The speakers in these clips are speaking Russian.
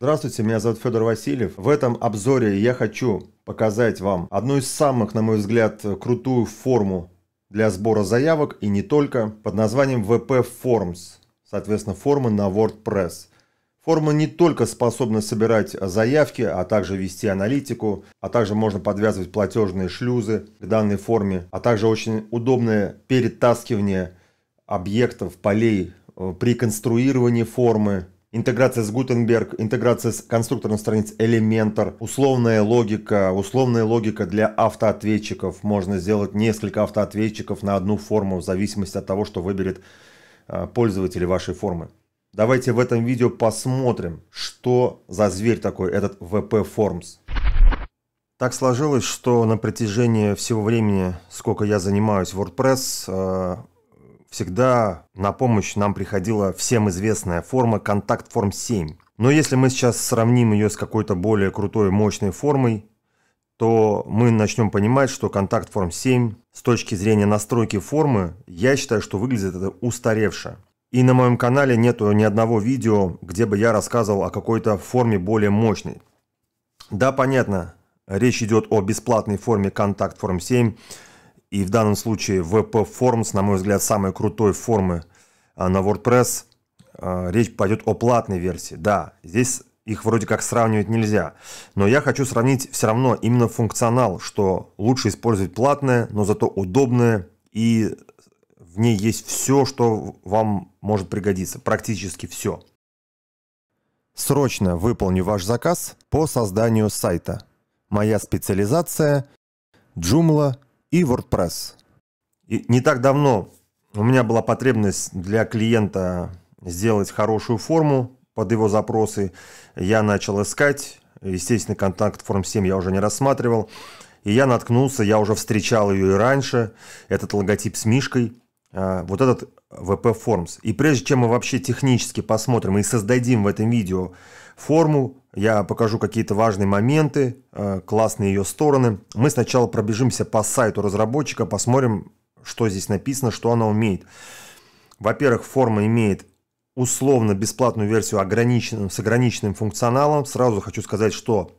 Здравствуйте, меня зовут Федор Васильев. В этом обзоре я хочу показать вам одну из самых, на мой взгляд, крутую форму для сбора заявок и не только, под названием VP Forms, соответственно, формы на WordPress. Форма не только способна собирать заявки, а также вести аналитику, а также можно подвязывать платежные шлюзы к данной форме, а также очень удобное перетаскивание объектов, полей э, при конструировании формы, интеграция с Gutenberg, интеграция с конструктором страниц Elementor, условная логика, условная логика для автоответчиков. Можно сделать несколько автоответчиков на одну форму в зависимости от того, что выберет э, пользователь вашей формы. Давайте в этом видео посмотрим, что за зверь такой этот VP Forms. Так сложилось, что на протяжении всего времени, сколько я занимаюсь WordPress, э, всегда на помощь нам приходила всем известная форма контакт форм 7. Но если мы сейчас сравним ее с какой-то более крутой мощной формой, то мы начнем понимать, что контакт форм 7 с точки зрения настройки формы, я считаю, что выглядит это устаревше. И на моем канале нету ни одного видео, где бы я рассказывал о какой-то форме более мощной. Да, понятно, речь идет о бесплатной форме контакт форм 7, и в данном случае VP Forms, на мой взгляд, самой крутой формы а, на WordPress. А, речь пойдет о платной версии. Да, здесь их вроде как сравнивать нельзя. Но я хочу сравнить все равно именно функционал, что лучше использовать платное, но зато удобное и в ней есть все, что вам может пригодиться, практически все. Срочно выполню ваш заказ по созданию сайта. Моя специализация – Joomla и WordPress. И не так давно у меня была потребность для клиента сделать хорошую форму под его запросы. Я начал искать. Естественно, контакт форм 7 я уже не рассматривал. И я наткнулся, я уже встречал ее и раньше. Этот логотип с мишкой. А, вот этот VP Forms. И прежде чем мы вообще технически посмотрим и создадим в этом видео форму, я покажу какие-то важные моменты, э, классные ее стороны. Мы сначала пробежимся по сайту разработчика, посмотрим, что здесь написано, что она умеет. Во-первых, форма имеет условно бесплатную версию ограниченным, с ограниченным функционалом. Сразу хочу сказать, что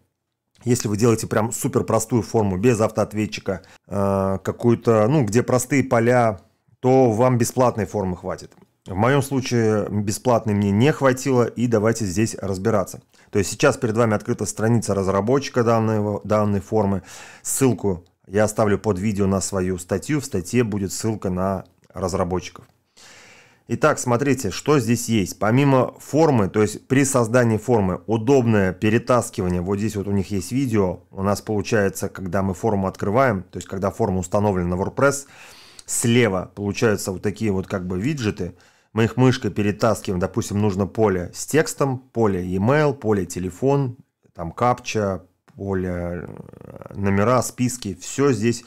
если вы делаете прям супер простую форму без автоответчика, э, какую-то, ну, где простые поля, то вам бесплатной формы хватит. В моем случае бесплатной мне не хватило, и давайте здесь разбираться. То есть сейчас перед вами открыта страница разработчика данной, данной формы. Ссылку я оставлю под видео на свою статью. В статье будет ссылка на разработчиков. Итак, смотрите, что здесь есть. Помимо формы, то есть при создании формы, удобное перетаскивание. Вот здесь вот у них есть видео. У нас получается, когда мы форму открываем, то есть когда форма установлена на WordPress, Слева получаются вот такие вот как бы виджеты. Мы их мышкой перетаскиваем. Допустим, нужно поле с текстом, поле e-mail, поле телефон, там капча, поле э, номера, списки. Все здесь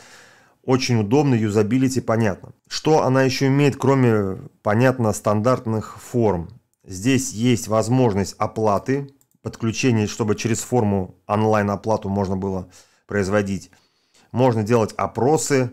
очень удобно, юзабилити понятно. Что она еще имеет, кроме, понятно, стандартных форм? Здесь есть возможность оплаты, подключение, чтобы через форму онлайн оплату можно было производить. Можно делать опросы,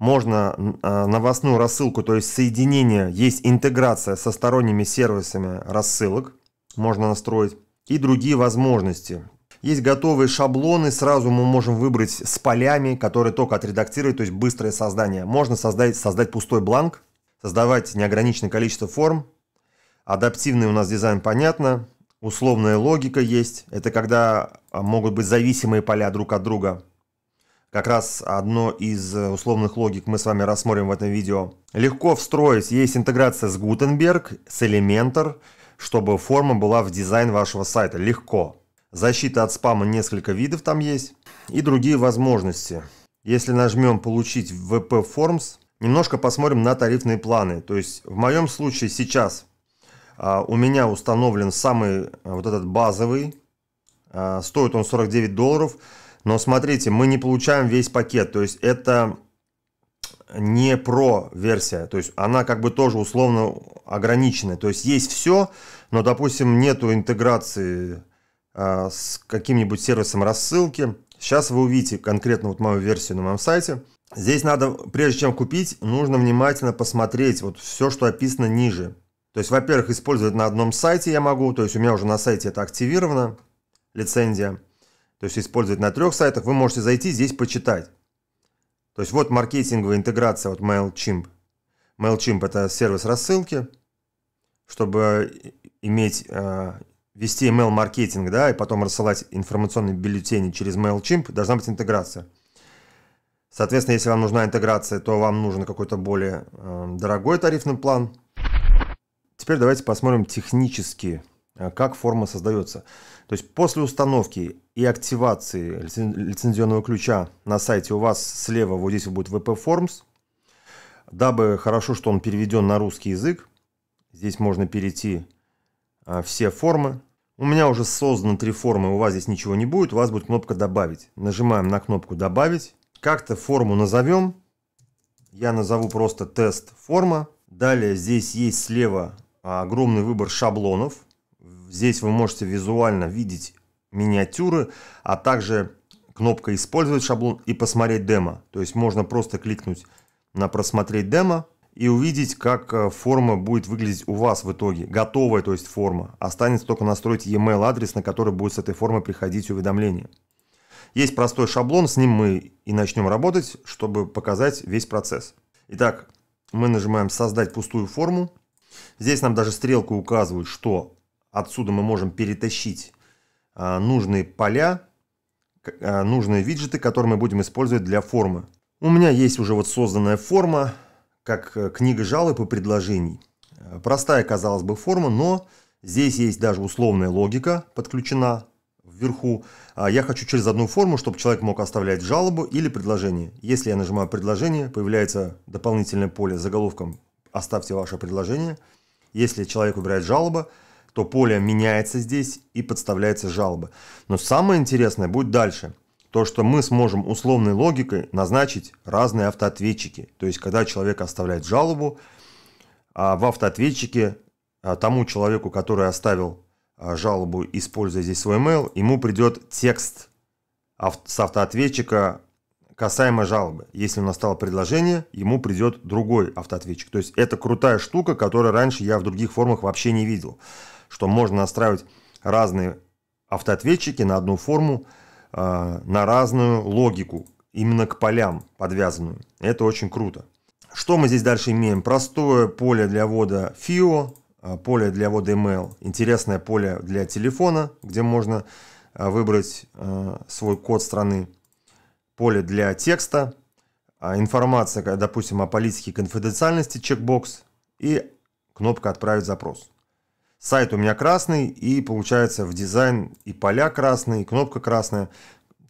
можно а, новостную рассылку, то есть соединение, есть интеграция со сторонними сервисами рассылок, можно настроить, и другие возможности. Есть готовые шаблоны, сразу мы можем выбрать с полями, которые только отредактировать, то есть быстрое создание. Можно создать, создать пустой бланк, создавать неограниченное количество форм. Адаптивный у нас дизайн понятно, условная логика есть, это когда а, могут быть зависимые поля друг от друга – как раз одно из э, условных логик мы с вами рассмотрим в этом видео. Легко встроить, есть интеграция с Gutenberg, с Elementor, чтобы форма была в дизайн вашего сайта. Легко. Защита от спама несколько видов там есть. И другие возможности. Если нажмем «Получить VP Forms», немножко посмотрим на тарифные планы. То есть в моем случае сейчас а, у меня установлен самый э, вот этот базовый. А, стоит он 49 долларов. Но смотрите, мы не получаем весь пакет, то есть это не про версия, то есть она как бы тоже условно ограничена, то есть есть все, но, допустим, нету интеграции э, с каким-нибудь сервисом рассылки. Сейчас вы увидите конкретно вот мою версию на моем сайте. Здесь надо, прежде чем купить, нужно внимательно посмотреть вот все, что описано ниже. То есть, во-первых, использовать на одном сайте я могу, то есть у меня уже на сайте это активировано, лицензия то есть использовать на трех сайтах, вы можете зайти здесь почитать. То есть вот маркетинговая интеграция от MailChimp. MailChimp это сервис рассылки, чтобы э, иметь, э, вести email маркетинг, да, и потом рассылать информационные бюллетени через MailChimp, должна быть интеграция. Соответственно, если вам нужна интеграция, то вам нужен какой-то более э, дорогой тарифный план. Теперь давайте посмотрим технически, Э, как форма создается. То есть после установки и активации лицензионного ключа на сайте у вас слева вот здесь будет VP Forms. Дабы хорошо, что он переведен на русский язык, здесь можно перейти э, все формы. У меня уже созданы три формы, у вас здесь ничего не будет, у вас будет кнопка «Добавить». Нажимаем на кнопку «Добавить». Как-то форму назовем. Я назову просто «Тест форма». Далее здесь есть слева э, огромный выбор шаблонов – Здесь вы можете визуально видеть миниатюры, а также кнопка «Использовать шаблон» и «Посмотреть демо». То есть можно просто кликнуть на «Просмотреть демо» и увидеть, как э, форма будет выглядеть у вас в итоге. Готовая, то есть форма. Останется только настроить e-mail адрес, на который будет с этой формы приходить уведомление. Есть простой шаблон, с ним мы и начнем работать, чтобы показать весь процесс. Итак, мы нажимаем «Создать пустую форму». Здесь нам даже стрелку указывают, что Отсюда мы можем перетащить а, нужные поля, а, нужные виджеты, которые мы будем использовать для формы. У меня есть уже вот созданная форма, как э, книга жалоб и предложений. Э, простая, казалось бы, форма, но здесь есть даже условная логика подключена вверху. А, я хочу через одну форму, чтобы человек мог оставлять жалобу или предложение. Если я нажимаю «Предложение», появляется дополнительное поле с заголовком «Оставьте ваше предложение». Если человек убирает жалобу, то поле меняется здесь и подставляется жалоба. Но самое интересное будет дальше. То, что мы сможем условной логикой назначить разные автоответчики. То есть, когда человек оставляет жалобу, а в автоответчике а тому человеку, который оставил а, жалобу, используя здесь свой mail, ему придет текст авто, с автоответчика касаемо жалобы. Если он оставил предложение, ему придет другой автоответчик. То есть это крутая штука, которую раньше я в других формах вообще не видел что можно настраивать разные автоответчики на одну форму, а, на разную логику, именно к полям подвязанную. Это очень круто. Что мы здесь дальше имеем? Простое поле для ввода FIO, а, поле для ввода email, интересное поле для телефона, где можно а, выбрать свой код страны, поле для текста, информация, допустим, о политике конфиденциальности, чекбокс и кнопка «Отправить запрос». Сайт у меня красный, и получается в дизайн и поля красные, и кнопка красная.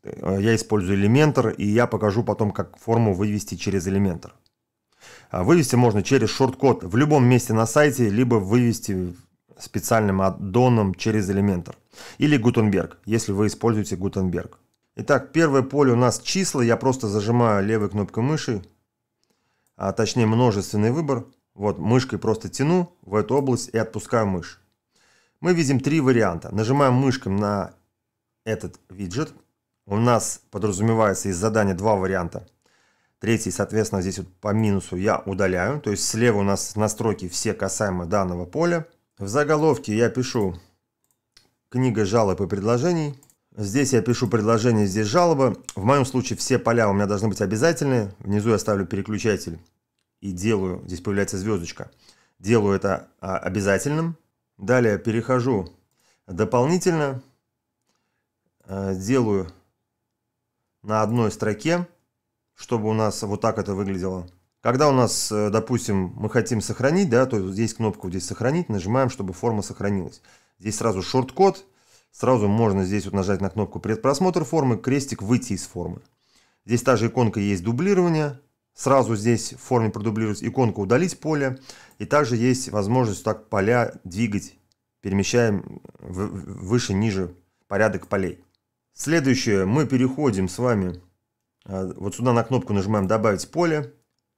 Э, я использую Elementor, и я покажу потом, как форму вывести через Elementor. А, вывести можно через шорткод в любом месте на сайте, либо вывести специальным аддоном через Elementor. Или Gutenberg, если вы используете Gutenberg. Итак, первое поле у нас числа. Я просто зажимаю левой кнопкой мыши, а точнее множественный выбор – вот мышкой просто тяну в эту область и отпускаю мышь. Мы видим три варианта. Нажимаем мышкой на этот виджет. У нас подразумевается из задания два варианта. Третий, соответственно, здесь вот по минусу я удаляю. То есть слева у нас настройки все касаемо данного поля. В заголовке я пишу книга жалоб и предложений. Здесь я пишу предложение, здесь жалоба. В моем случае все поля у меня должны быть обязательные. Внизу я ставлю переключатель и делаю, здесь появляется звездочка, делаю это а, обязательным. Далее перехожу дополнительно, а, делаю на одной строке, чтобы у нас вот так это выглядело. Когда у нас, э, допустим, мы хотим сохранить, да, то здесь кнопку здесь сохранить, нажимаем, чтобы форма сохранилась. Здесь сразу шорт-код, сразу можно здесь вот нажать на кнопку предпросмотр формы, крестик выйти из формы. Здесь та же иконка есть дублирование, Сразу здесь в форме продублировать иконку «Удалить поле». И также есть возможность так поля двигать. Перемещаем выше-ниже порядок полей. Следующее. Мы переходим с вами э, вот сюда на кнопку нажимаем «Добавить поле».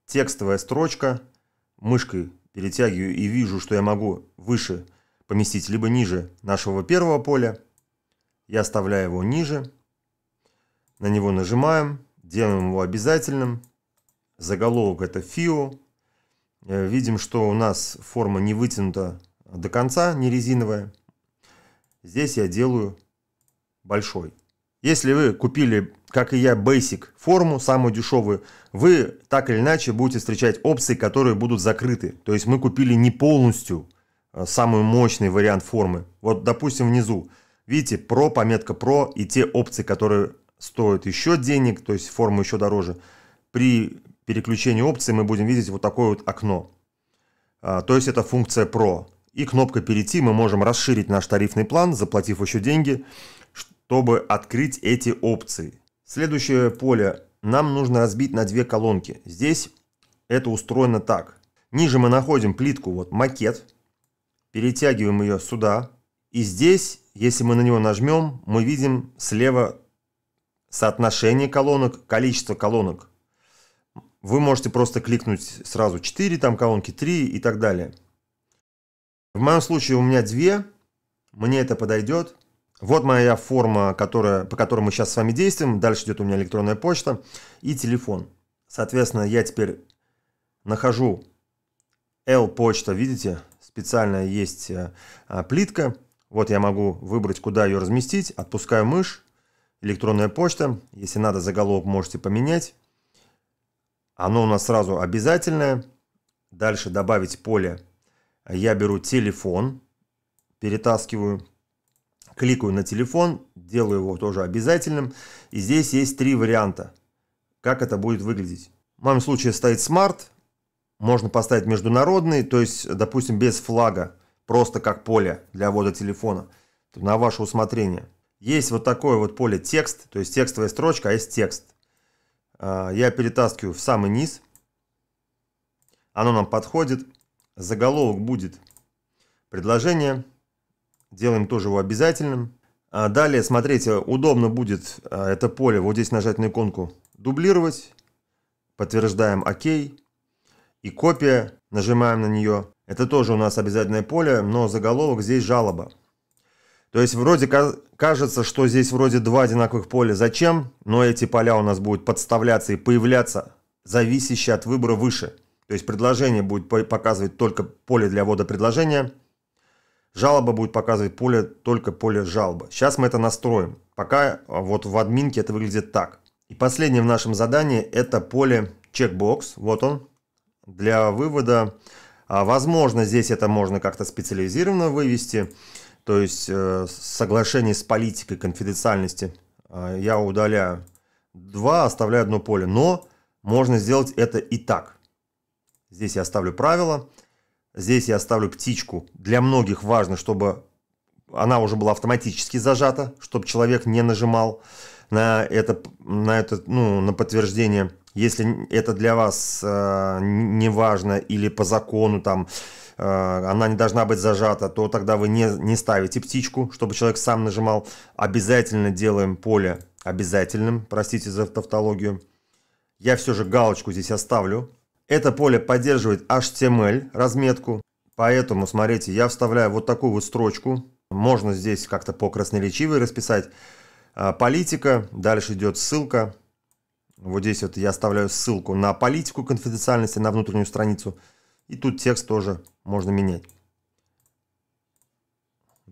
Текстовая строчка. Мышкой перетягиваю и вижу, что я могу выше поместить, либо ниже нашего первого поля. Я оставляю его ниже. На него нажимаем, делаем его обязательным. Заголовок это FIO. Э, видим, что у нас форма не вытянута до конца, не резиновая. Здесь я делаю большой. Если вы купили, как и я, Basic форму, самую дешевую, вы так или иначе будете встречать опции, которые будут закрыты. То есть мы купили не полностью э, самый мощный вариант формы. Вот, допустим, внизу, видите, Pro, пометка Pro и те опции, которые стоят еще денег, то есть форма еще дороже. При переключении опций мы будем видеть вот такое вот окно. А, то есть это функция Pro. И кнопка «Перейти» мы можем расширить наш тарифный план, заплатив еще деньги, чтобы открыть эти опции. Следующее поле нам нужно разбить на две колонки. Здесь это устроено так. Ниже мы находим плитку, вот макет, перетягиваем ее сюда. И здесь, если мы на него нажмем, мы видим слева соотношение колонок, количество колонок. Вы можете просто кликнуть сразу 4, там колонки 3 и так далее. В моем случае у меня 2, мне это подойдет. Вот моя форма, которая, по которой мы сейчас с вами действуем. Дальше идет у меня электронная почта и телефон. Соответственно, я теперь нахожу L-почта, видите, специально есть э, а, плитка. Вот я могу выбрать, куда ее разместить. Отпускаю мышь, электронная почта. Если надо, заголовок можете поменять. Оно у нас сразу обязательное. Дальше добавить поле. Я беру телефон, перетаскиваю, кликаю на телефон, делаю его тоже обязательным. И здесь есть три варианта, как это будет выглядеть. В моем случае стоит смарт. Можно поставить международный, то есть, допустим, без флага, просто как поле для ввода телефона. На ваше усмотрение. Есть вот такое вот поле текст, то есть текстовая строчка, а есть текст. А, я перетаскиваю в самый низ. Оно нам подходит. Заголовок будет предложение. Делаем тоже его обязательным. А, далее, смотрите, удобно будет а, это поле, вот здесь нажать на иконку «Дублировать». Подтверждаем «Ок». И копия, нажимаем на нее. Это тоже у нас обязательное поле, но заголовок здесь «Жалоба». То есть вроде кажется, что здесь вроде два одинаковых поля. Зачем? Но эти поля у нас будут подставляться и появляться, зависящие от выбора выше. То есть предложение будет показывать только поле для ввода предложения. Жалоба будет показывать поле только поле жалобы. Сейчас мы это настроим. Пока а, вот в админке это выглядит так. И последнее в нашем задании это поле чекбокс. Вот он. Для вывода. А, возможно, здесь это можно как-то специализированно вывести то есть э, соглашение с политикой конфиденциальности, а, я удаляю два, оставляю одно поле. Но можно сделать это и так. Здесь я оставлю правило, здесь я оставлю птичку. Для многих важно, чтобы она уже была автоматически зажата, чтобы человек не нажимал на это, на это, ну, на подтверждение. Если это для вас э, не важно или по закону там Э, она не должна быть зажата, то тогда вы не, не ставите птичку, чтобы человек сам нажимал. Обязательно делаем поле обязательным, простите за тавтологию. Я все же галочку здесь оставлю. Это поле поддерживает HTML разметку, поэтому, смотрите, я вставляю вот такую вот строчку. Можно здесь как-то по красноречивой расписать. Э, политика, дальше идет ссылка. Вот здесь вот я оставляю ссылку на политику конфиденциальности, на внутреннюю страницу. И тут текст тоже можно менять.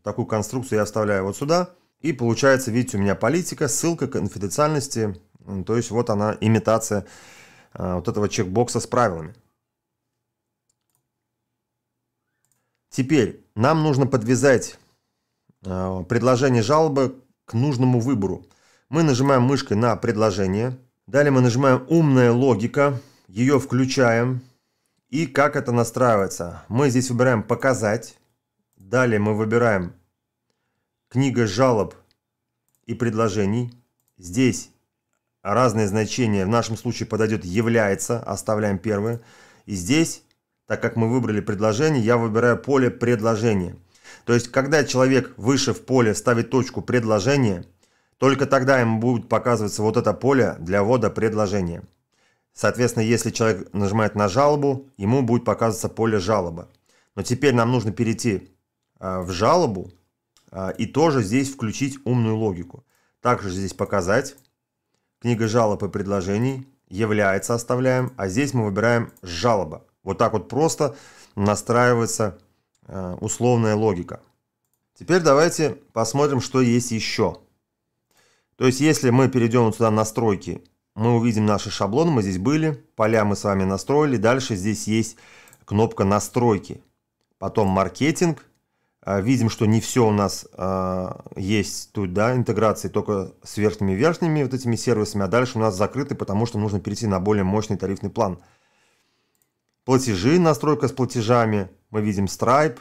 Такую конструкцию я оставляю вот сюда. И получается, видите, у меня политика, ссылка конфиденциальности. То есть вот она, имитация а, вот этого чекбокса с правилами. Теперь нам нужно подвязать а, предложение жалобы к нужному выбору. Мы нажимаем мышкой на предложение. Далее мы нажимаем «Умная логика». Ее включаем. И как это настраивается? Мы здесь выбираем «Показать». Далее мы выбираем «Книга жалоб и предложений». Здесь разные значения. В нашем случае подойдет «Является». Оставляем первое. И здесь, так как мы выбрали предложение, я выбираю поле «Предложение». То есть, когда человек выше в поле ставит точку «Предложение», только тогда ему будет показываться вот это поле для ввода предложения. Соответственно, если человек нажимает на жалобу, ему будет показываться поле жалоба. Но теперь нам нужно перейти э, в жалобу э, и тоже здесь включить умную логику. Также здесь показать. Книга жалоб и предложений является оставляем, а здесь мы выбираем жалоба. Вот так вот просто настраивается э, условная логика. Теперь давайте посмотрим, что есть еще. То есть, если мы перейдем сюда настройки мы увидим наши шаблоны, мы здесь были, поля мы с вами настроили, дальше здесь есть кнопка настройки, потом маркетинг, а, видим, что не все у нас а, есть тут, да, интеграции только с верхними верхними вот этими сервисами, а дальше у нас закрыты, потому что нужно перейти на более мощный тарифный план. Платежи, настройка с платежами, мы видим Stripe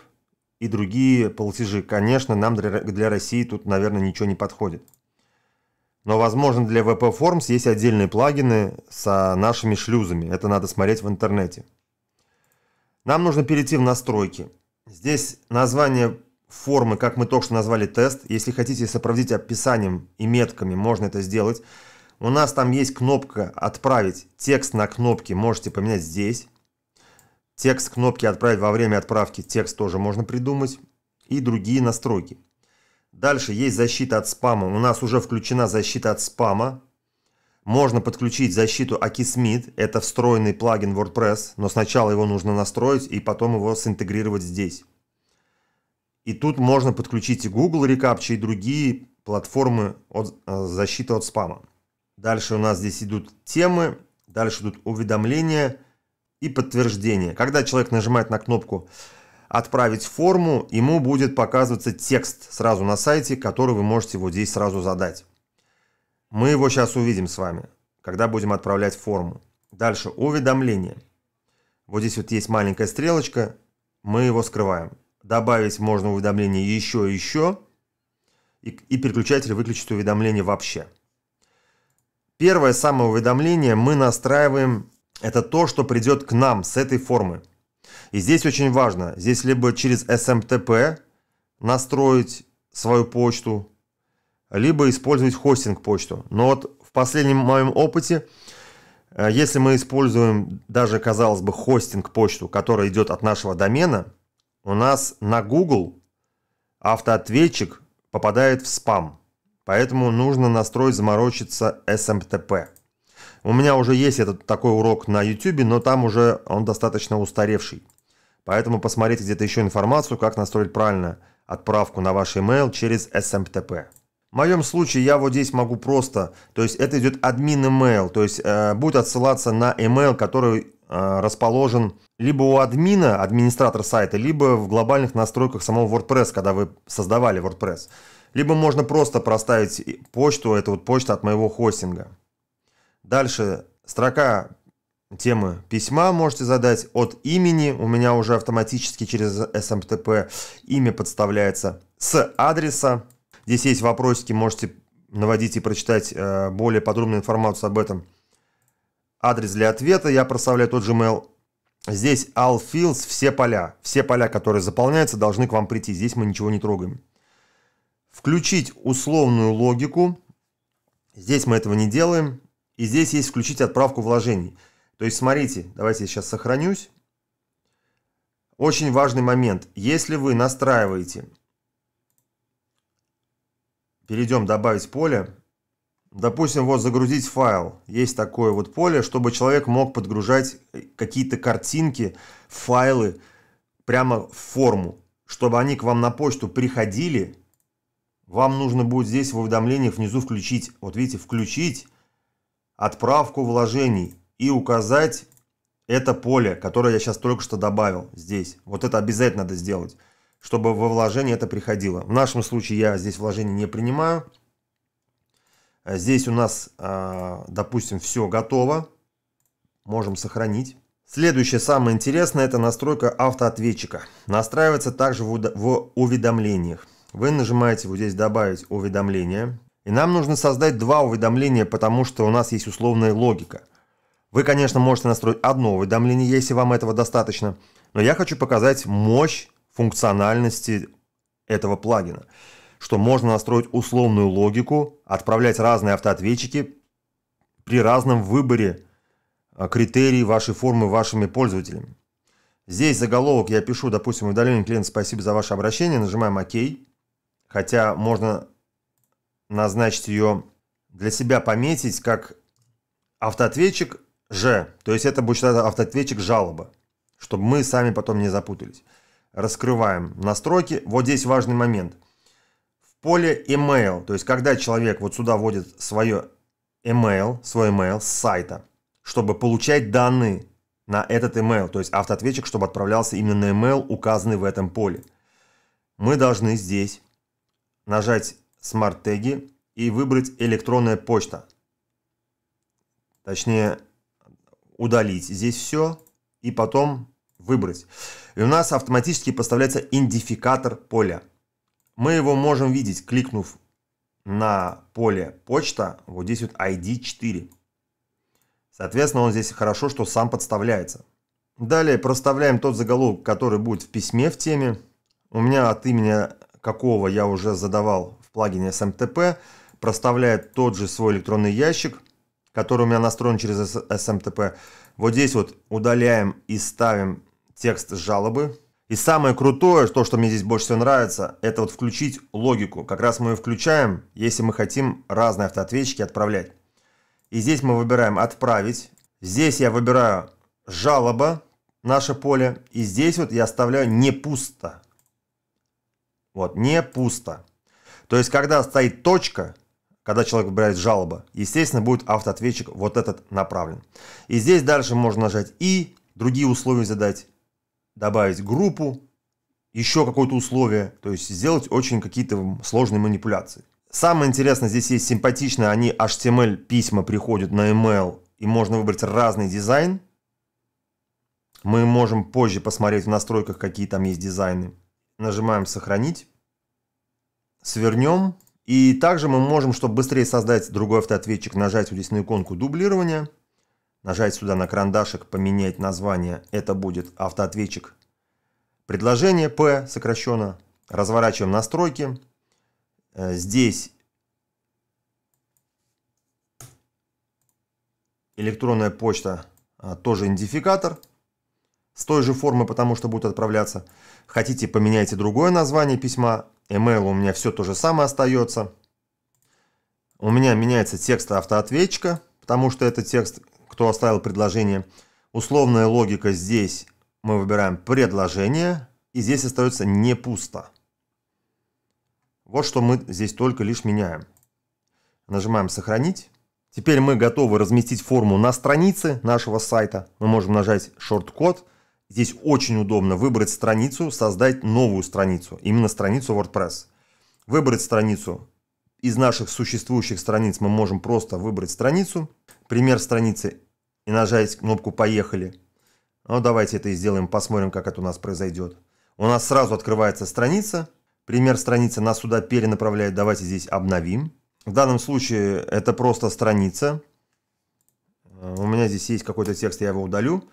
и другие платежи. Конечно, нам для России тут, наверное, ничего не подходит. Но, возможно, для VP Forms есть отдельные плагины с нашими шлюзами. Это надо смотреть в интернете. Нам нужно перейти в настройки. Здесь название формы, как мы только что назвали тест. Если хотите сопроводить описанием и метками, можно это сделать. У нас там есть кнопка «Отправить». Текст на кнопке можете поменять здесь. Текст кнопки «Отправить» во время отправки. Текст тоже можно придумать. И другие настройки. Дальше есть защита от спама. У нас уже включена защита от спама. Можно подключить защиту Akismid. Это встроенный плагин WordPress, но сначала его нужно настроить и потом его синтегрировать здесь. И тут можно подключить и Google Recaptcha, и другие платформы от, э, защиты от спама. Дальше у нас здесь идут темы, дальше идут уведомления и подтверждения. Когда человек нажимает на кнопку отправить форму, ему будет показываться текст сразу на сайте, который вы можете вот здесь сразу задать. Мы его сейчас увидим с вами, когда будем отправлять форму. Дальше уведомление. Вот здесь вот есть маленькая стрелочка, мы его скрываем. Добавить можно уведомление еще и еще, и, и переключатель выключить уведомление вообще. Первое самое уведомление мы настраиваем, это то, что придет к нам с этой формы. И здесь очень важно, здесь либо через SMTP настроить свою почту, либо использовать хостинг почту. Но вот в последнем моем опыте, э, если мы используем даже, казалось бы, хостинг почту, которая идет от нашего домена, у нас на Google автоответчик попадает в спам. Поэтому нужно настроить, заморочиться SMTP. У меня уже есть этот такой урок на YouTube, но там уже он достаточно устаревший. Поэтому посмотрите где-то еще информацию, как настроить правильно отправку на ваш email через SMTP. В моем случае я вот здесь могу просто, то есть это идет админ email, то есть э, будет отсылаться на email, который э, расположен либо у админа, администратор сайта, либо в глобальных настройках самого WordPress, когда вы создавали WordPress. Либо можно просто проставить почту, это вот почта от моего хостинга. Дальше строка темы письма можете задать от имени. У меня уже автоматически через SMTP имя подставляется с адреса. Здесь есть вопросики, можете наводить и прочитать э, более подробную информацию об этом. Адрес для ответа, я проставляю тот же mail. Здесь all fields, все поля. Все поля, которые заполняются, должны к вам прийти. Здесь мы ничего не трогаем. Включить условную логику. Здесь мы этого не делаем. И здесь есть включить отправку вложений. То есть смотрите, давайте я сейчас сохранюсь. Очень важный момент. Если вы настраиваете, перейдем добавить поле, допустим, вот загрузить файл. Есть такое вот поле, чтобы человек мог подгружать э, какие-то картинки, файлы прямо в форму. Чтобы они к вам на почту приходили, вам нужно будет здесь в уведомлениях внизу включить, вот видите, включить отправку вложений и указать это поле, которое я сейчас только что добавил здесь. Вот это обязательно надо сделать, чтобы во вложение это приходило. В нашем случае я здесь вложение не принимаю. А здесь у нас, а, допустим, все готово. Можем сохранить. Следующее, самое интересное, это настройка автоответчика. Настраивается также в уведомлениях. Вы нажимаете вот здесь «Добавить уведомления. И нам нужно создать два уведомления, потому что у нас есть условная логика. Вы, конечно, можете настроить одно уведомление, если вам этого достаточно, но я хочу показать мощь функциональности этого плагина, что можно настроить условную логику, отправлять разные автоответчики при разном выборе а, критерий вашей формы вашими пользователями. Здесь заголовок я пишу, допустим, удаление клиента, спасибо за ваше обращение, нажимаем ОК, хотя можно назначить ее для себя пометить как автоответчик Ж, то есть это будет автоответчик жалобы, чтобы мы сами потом не запутались. Раскрываем настройки. Вот здесь важный момент. В поле email, то есть когда человек вот сюда вводит свое email, свой email с сайта, чтобы получать данные на этот email, то есть автоответчик, чтобы отправлялся именно на email, указанный в этом поле. Мы должны здесь нажать смарт-теги и выбрать электронная почта. Точнее, удалить здесь все и потом выбрать. И у нас автоматически поставляется идентификатор поля. Мы его можем видеть, кликнув на поле почта, вот здесь вот ID 4. Соответственно, он здесь хорошо, что сам подставляется. Далее проставляем тот заголовок, который будет в письме в теме. У меня от имени какого я уже задавал плагин SMTP проставляет тот же свой электронный ящик, который у меня настроен через SMTP. Вот здесь вот удаляем и ставим текст жалобы. И самое крутое, то, что мне здесь больше всего нравится, это вот включить логику. Как раз мы ее включаем, если мы хотим разные автоответчики отправлять. И здесь мы выбираем «Отправить». Здесь я выбираю «Жалоба», наше поле. И здесь вот я оставляю «Не пусто». Вот, «Не пусто». То есть, когда стоит точка, когда человек выбирает жалоба, естественно, будет автоответчик вот этот направлен. И здесь дальше можно нажать «и», другие условия задать, добавить группу, еще какое-то условие, то есть сделать очень какие-то сложные манипуляции. Самое интересное здесь есть симпатичные, они HTML письма приходят на email, и можно выбрать разный дизайн. Мы можем позже посмотреть в настройках, какие там есть дизайны. Нажимаем «Сохранить» свернем. И также мы можем, чтобы быстрее создать другой автоответчик, нажать вот здесь на иконку дублирования, нажать сюда на карандашик, поменять название, это будет автоответчик предложение P, сокращенно, разворачиваем настройки, э, здесь электронная почта, а, тоже идентификатор, с той же формы, потому что будет отправляться. Хотите, поменяйте другое название письма, Email у меня все то же самое остается. У меня меняется текст автоответчика, потому что это текст, кто оставил предложение. Условная логика здесь мы выбираем предложение, и здесь остается не пусто. Вот что мы здесь только лишь меняем. Нажимаем «Сохранить». Теперь мы готовы разместить форму на странице нашего сайта. Мы можем нажать «Шорт-код», Здесь очень удобно выбрать страницу, создать новую страницу, именно страницу WordPress. Выбрать страницу. Из наших существующих страниц мы можем просто выбрать страницу. Пример страницы и нажать кнопку «Поехали». Ну, давайте это и сделаем, посмотрим, как это у нас произойдет. У нас сразу открывается страница. Пример страницы нас сюда перенаправляет. Давайте здесь обновим. В данном случае это просто страница. Э, у меня здесь есть какой-то текст, я его удалю.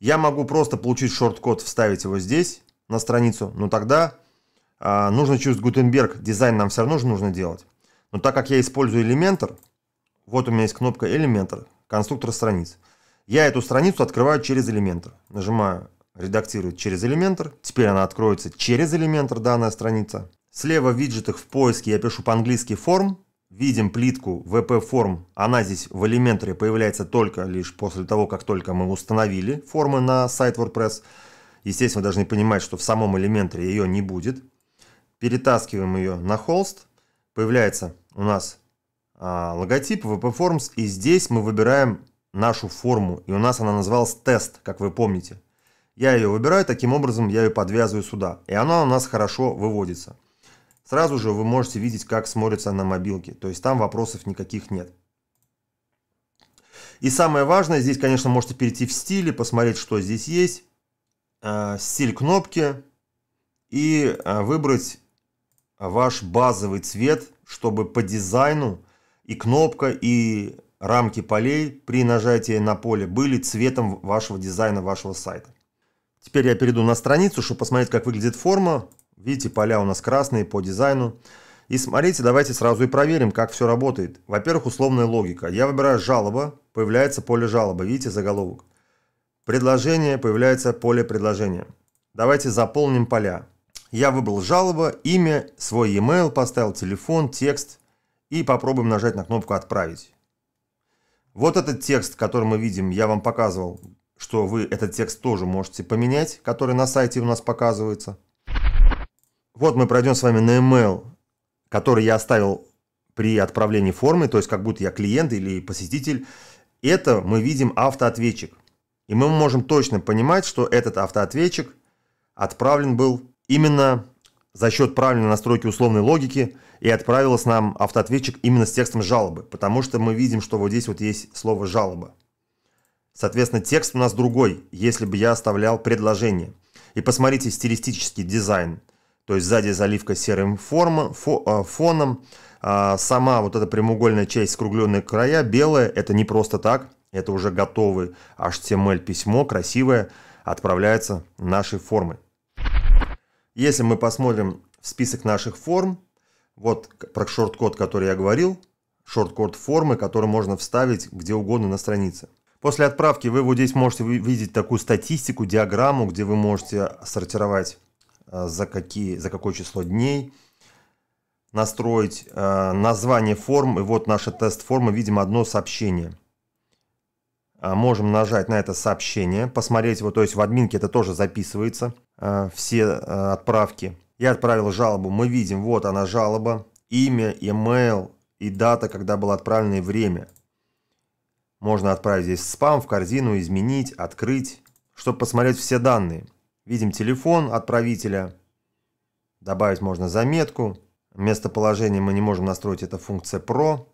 Я могу просто получить шорт-код, вставить его здесь, на страницу, но тогда э, нужно через Gutenberg, дизайн нам все равно же нужно делать. Но так как я использую Elementor, вот у меня есть кнопка Elementor, конструктор страниц. Я эту страницу открываю через Elementor. Нажимаю «Редактировать через Elementor». Теперь она откроется через Elementor, данная страница. Слева в виджетах в поиске я пишу по-английски «Form» видим плитку VP-форм, она здесь в элементаре появляется только лишь после того, как только мы установили формы на сайт WordPress. Естественно, вы должны понимать, что в самом элементаре ее не будет. Перетаскиваем ее на холст. Появляется у нас а, логотип VP Forms, и здесь мы выбираем нашу форму, и у нас она называлась тест, как вы помните. Я ее выбираю, таким образом я ее подвязываю сюда, и она у нас хорошо выводится. Сразу же вы можете видеть, как смотрится на мобилке. То есть там вопросов никаких нет. И самое важное, здесь, конечно, можете перейти в стили, посмотреть, что здесь есть. Э, стиль кнопки. И э, выбрать ваш базовый цвет, чтобы по дизайну и кнопка, и рамки полей при нажатии на поле были цветом вашего дизайна, вашего сайта. Теперь я перейду на страницу, чтобы посмотреть, как выглядит форма. Видите, поля у нас красные по дизайну. И смотрите, давайте сразу и проверим, как все работает. Во-первых, условная логика. Я выбираю «Жалоба», появляется поле жалобы. Видите заголовок? «Предложение», появляется поле предложения. Давайте заполним поля. Я выбрал «Жалоба», имя, свой e-mail, поставил телефон, текст и попробуем нажать на кнопку «Отправить». Вот этот текст, который мы видим, я вам показывал, что вы этот текст тоже можете поменять, который на сайте у нас показывается – вот мы пройдем с вами на email, который я оставил при отправлении формы, то есть как будто я клиент или посетитель. Это мы видим автоответчик. И мы можем точно понимать, что этот автоответчик отправлен был именно за счет правильной настройки условной логики и отправилась нам автоответчик именно с текстом жалобы, потому что мы видим, что вот здесь вот есть слово «жалоба». Соответственно, текст у нас другой, если бы я оставлял предложение. И посмотрите стилистический дизайн – то есть сзади заливка серым форма, фо, а, фоном. А сама вот эта прямоугольная часть, скругленные края, белая, это не просто так. Это уже готовый HTML письмо, красивое, отправляется нашей формой. Если мы посмотрим список наших форм, вот про шорт-код, который я говорил, шорт-код формы, который можно вставить где угодно на странице. После отправки вы вот здесь можете видеть такую статистику, диаграмму, где вы можете сортировать Э, за, какие, за какое число дней, настроить э, название форм. И вот наша тест форма видим одно сообщение. А можем нажать на это сообщение, посмотреть его, то есть в админке это тоже записывается, э, все э, отправки. Я отправил жалобу, мы видим, вот она жалоба, имя, email и дата, когда было отправлено и время. Можно отправить здесь спам, в корзину, изменить, открыть, чтобы посмотреть все данные. Видим телефон отправителя. Добавить можно заметку. Местоположение мы не можем настроить, это функция Pro.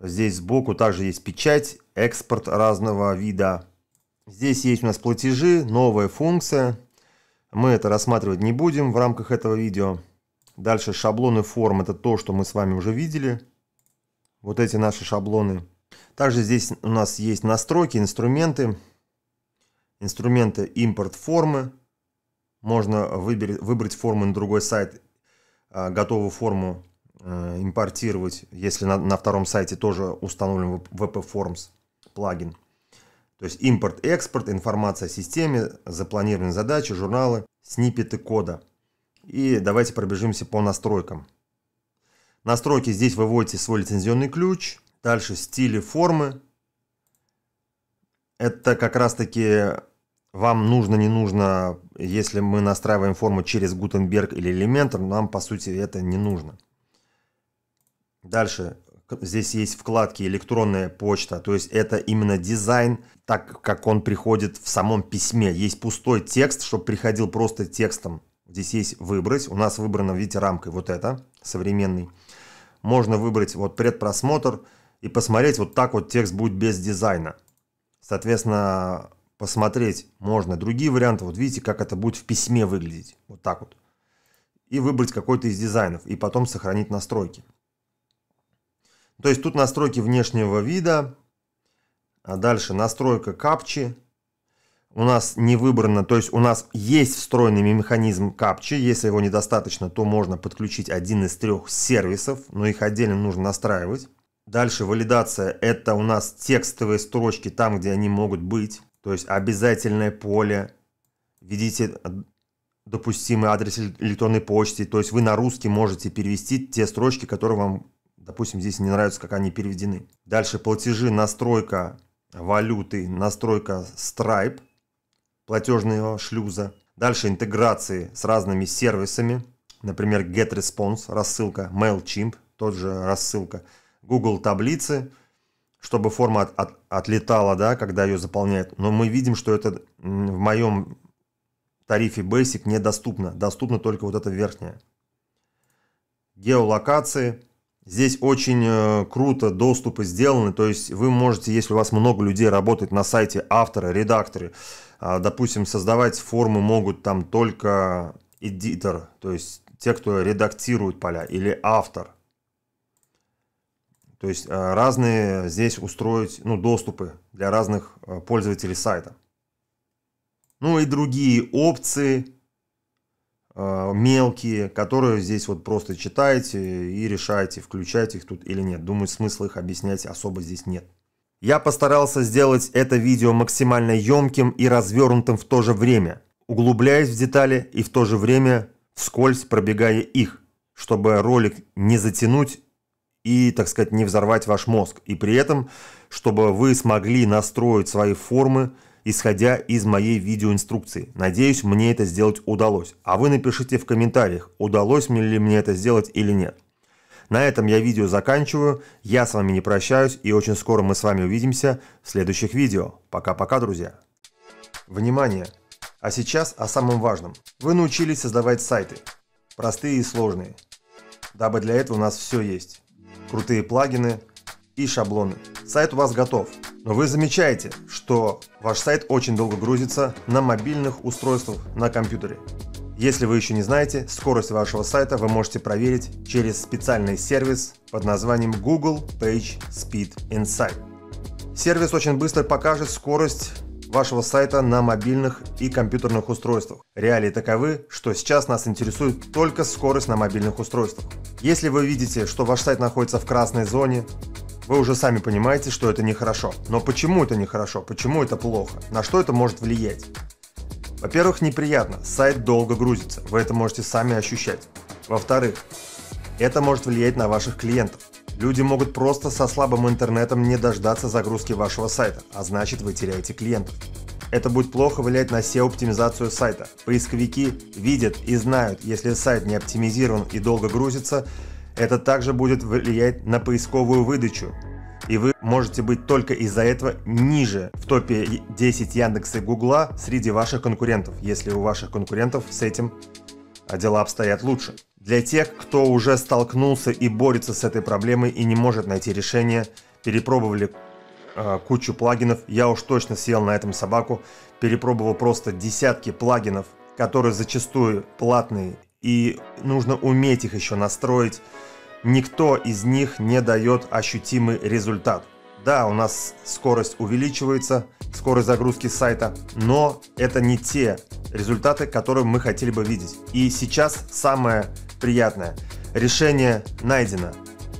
Здесь сбоку также есть печать, экспорт разного вида. Здесь есть у нас платежи, новая функция. Мы это рассматривать не будем в рамках этого видео. Дальше шаблоны форм, это то, что мы с вами уже видели. Вот эти наши шаблоны. Также здесь у нас есть настройки, инструменты инструменты импорт формы. Можно выбер, выбрать форму на другой сайт, а, готовую форму э, импортировать, если на, на втором сайте тоже установлен VP Forms плагин. То есть импорт, экспорт, информация о системе, запланированные задачи, журналы, снипеты кода. И давайте пробежимся по настройкам. Настройки здесь выводите свой лицензионный ключ. Дальше стили формы. Это как раз таки вам нужно, не нужно, если мы настраиваем форму через Gutenberg или Elementor, нам, по сути, это не нужно. Дальше. Здесь есть вкладки «Электронная почта», то есть это именно дизайн, так как он приходит в самом письме. Есть пустой текст, чтобы приходил просто текстом. Здесь есть «Выбрать». У нас выбрано, видите, рамкой вот это, современный. Можно выбрать вот «Предпросмотр» и посмотреть, вот так вот текст будет без дизайна. Соответственно, посмотреть можно другие варианты. Вот видите, как это будет в письме выглядеть. Вот так вот. И выбрать какой-то из дизайнов. И потом сохранить настройки. То есть тут настройки внешнего вида. А дальше настройка капчи. У нас не выбрано, то есть у нас есть встроенный механизм капчи. Если его недостаточно, то можно подключить один из трех сервисов, но их отдельно нужно настраивать. Дальше валидация – это у нас текстовые строчки там, где они могут быть то есть обязательное поле, введите допустимый адрес электронной почты, то есть вы на русский можете перевести те строчки, которые вам, допустим, здесь не нравятся, как они переведены. Дальше платежи, настройка валюты, настройка Stripe, платежного шлюза. Дальше интеграции с разными сервисами, например, GetResponse, рассылка, MailChimp, тот же рассылка, Google таблицы – чтобы форма от, от, отлетала, да, когда ее заполняют. Но мы видим, что это в моем тарифе Basic недоступно. доступно только вот эта верхняя. Геолокации. Здесь очень э, круто доступы сделаны, то есть вы можете, если у вас много людей работает на сайте, авторы, редакторы, а, допустим, создавать формы могут там только эдитор, то есть те, кто редактирует поля, или автор – то есть э, разные здесь устроить ну, доступы для разных э, пользователей сайта. Ну и другие опции э, мелкие, которые здесь вот просто читаете и решаете, включать их тут или нет. Думаю, смысла их объяснять особо здесь нет. Я постарался сделать это видео максимально емким и развернутым в то же время, углубляясь в детали и в то же время вскользь пробегая их, чтобы ролик не затянуть и, так сказать, не взорвать ваш мозг. И при этом, чтобы вы смогли настроить свои формы, исходя из моей видеоинструкции. Надеюсь, мне это сделать удалось. А вы напишите в комментариях, удалось ли мне это сделать или нет. На этом я видео заканчиваю. Я с вами не прощаюсь и очень скоро мы с вами увидимся в следующих видео. Пока-пока, друзья. Внимание! А сейчас о самом важном. Вы научились создавать сайты. Простые и сложные. Дабы для этого у нас все есть крутые плагины и шаблоны. Сайт у вас готов, но вы замечаете, что ваш сайт очень долго грузится на мобильных устройствах на компьютере. Если вы еще не знаете, скорость вашего сайта вы можете проверить через специальный сервис под названием Google Page Speed Insight. Сервис очень быстро покажет скорость вашего сайта на мобильных и компьютерных устройствах. Реалии таковы, что сейчас нас интересует только скорость на мобильных устройствах. Если вы видите, что ваш сайт находится в красной зоне, вы уже сами понимаете, что это нехорошо. Но почему это нехорошо? Почему это плохо? На что это может влиять? Во-первых, неприятно, сайт долго грузится, вы это можете сами ощущать. Во-вторых, это может влиять на ваших клиентов. Люди могут просто со слабым интернетом не дождаться загрузки вашего сайта, а значит вы теряете клиентов. Это будет плохо влиять на SEO-оптимизацию сайта. Поисковики видят и знают, если сайт не оптимизирован и долго грузится, это также будет влиять на поисковую выдачу. И вы можете быть только из-за этого ниже в топе 10 Яндекса и Гугла среди ваших конкурентов, если у ваших конкурентов с этим а дела обстоят лучше. Для тех, кто уже столкнулся и борется с этой проблемой и не может найти решение, перепробовали э, кучу плагинов, я уж точно съел на этом собаку, перепробовал просто десятки плагинов, которые зачастую платные, и нужно уметь их еще настроить. Никто из них не дает ощутимый результат. Да, у нас скорость увеличивается, скорость загрузки сайта, но это не те результаты, которые мы хотели бы видеть. И сейчас самое приятное. Решение найдено.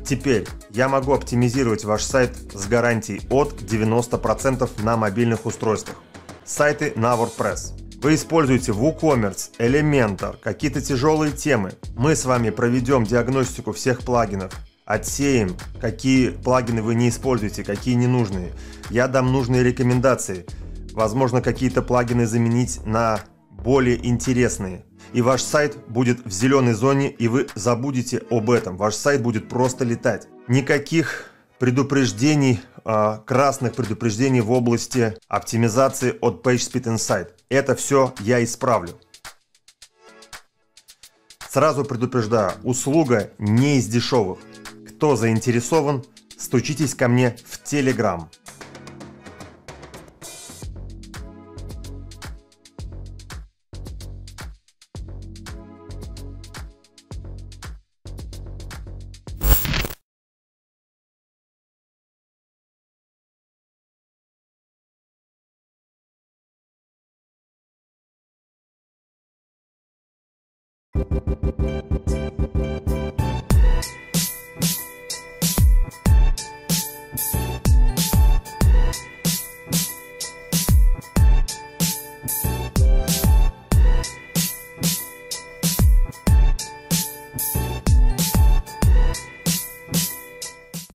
Теперь я могу оптимизировать ваш сайт с гарантией от 90% на мобильных устройствах. Сайты на WordPress. Вы используете WooCommerce, Elementor, какие-то тяжелые темы. Мы с вами проведем диагностику всех плагинов, отсеем, какие плагины вы не используете, какие ненужные. Я дам нужные рекомендации. Возможно, какие-то плагины заменить на более интересные и ваш сайт будет в зеленой зоне, и вы забудете об этом. Ваш сайт будет просто летать. Никаких предупреждений, а, красных предупреждений в области оптимизации от PageSpeed Insight. Это все я исправлю. Сразу предупреждаю, услуга не из дешевых. Кто заинтересован, стучитесь ко мне в Telegram.